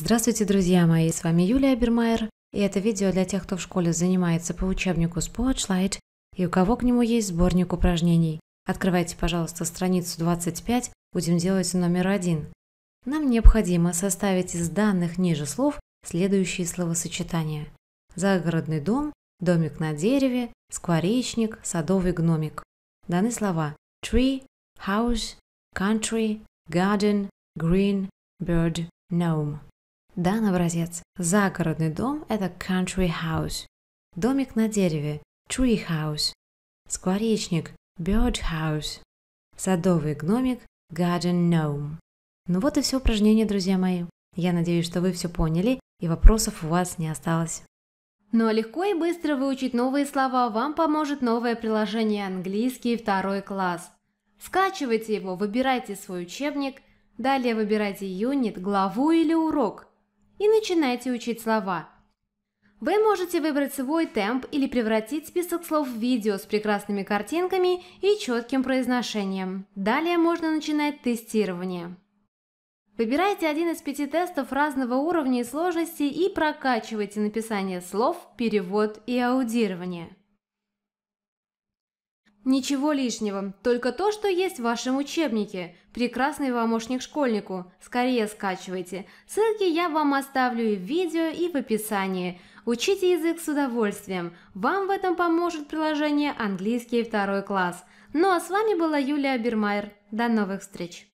Здравствуйте, друзья мои, с вами Юлия Бермайер, и это видео для тех, кто в школе занимается по учебнику Spotlight и у кого к нему есть сборник упражнений. Открывайте, пожалуйста, страницу 25, будем делать номер один. Нам необходимо составить из данных ниже слов следующие словосочетания. Загородный дом, домик на дереве, скворечник, садовый гномик. Даны слова tree, house, country, garden, green, bird, gnome. Дан образец. Загородный дом – это country house. Домик на дереве – tree house. Скворечник – bird house. Садовый гномик – garden gnome. Ну вот и все упражнение, друзья мои. Я надеюсь, что вы все поняли и вопросов у вас не осталось. Ну а легко и быстро выучить новые слова вам поможет новое приложение «Английский второй класс». Скачивайте его, выбирайте свой учебник, далее выбирайте юнит, главу или урок – и начинайте учить слова. Вы можете выбрать свой темп или превратить список слов в видео с прекрасными картинками и четким произношением. Далее можно начинать тестирование. Выбирайте один из пяти тестов разного уровня и сложности и прокачивайте написание слов, перевод и аудирование. Ничего лишнего, только то, что есть в вашем учебнике. Прекрасный помощник школьнику. Скорее скачивайте. Ссылки я вам оставлю и в видео, и в описании. Учите язык с удовольствием. Вам в этом поможет приложение «Английский второй класс». Ну а с вами была Юлия Бермайер. До новых встреч!